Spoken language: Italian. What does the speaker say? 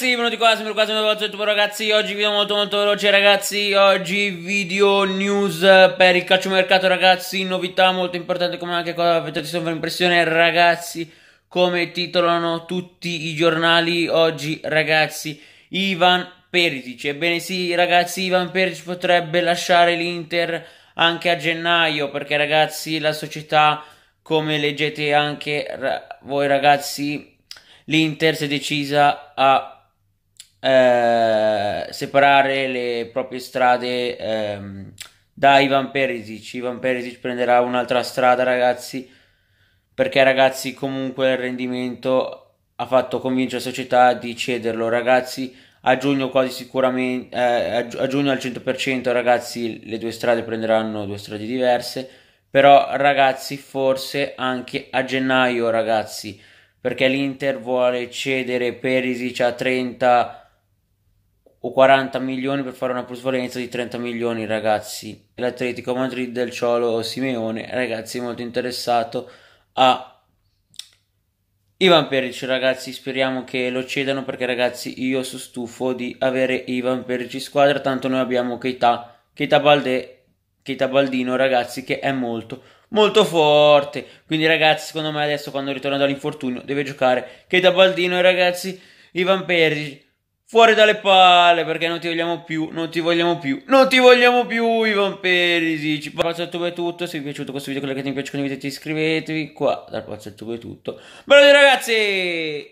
ragazzi, benvenuti qua, sempre quasi un nuovo YouTube ragazzi, oggi video molto molto veloce ragazzi, oggi video news per il calciomercato ragazzi, novità molto importante come anche qua avete sovraimpressione ragazzi, come titolano tutti i giornali oggi ragazzi, Ivan Perisic, ebbene sì ragazzi, Ivan Perisic potrebbe lasciare l'Inter anche a gennaio perché ragazzi la società come leggete anche ra voi ragazzi l'Inter si è decisa a eh, separare le proprie strade ehm, da Ivan Perisic. Ivan Perisic prenderà un'altra strada, ragazzi, perché ragazzi comunque il rendimento ha fatto convincere la società di cederlo, ragazzi. A giugno quasi sicuramente, eh, a giugno al 100% ragazzi le due strade prenderanno due strade diverse, però ragazzi forse anche a gennaio ragazzi, perché l'Inter vuole cedere Perisic a 30 o 40 milioni per fare una plusvalenza di 30 milioni, ragazzi. L'Atletico Madrid del Ciolo Simeone, ragazzi, molto interessato a Ivan Perici, ragazzi, speriamo che lo cedano perché ragazzi, io sono stufo di avere Ivan Perici in squadra, tanto noi abbiamo Keita, Keita Balde, Keita Baldino, ragazzi, che è molto molto forte. Quindi ragazzi, secondo me adesso quando ritorna dall'infortunio deve giocare Keita Baldino e ragazzi, Ivan Peric Fuori dalle palle perché non ti vogliamo più, non ti vogliamo più, non ti vogliamo più Ivan Perisic. Dal Palazzo del Tubo tutto, se vi è piaciuto questo video con le piace condividete iscrivetevi qua, dal Palazzo del Tubo è tutto. Bravi ragazzi!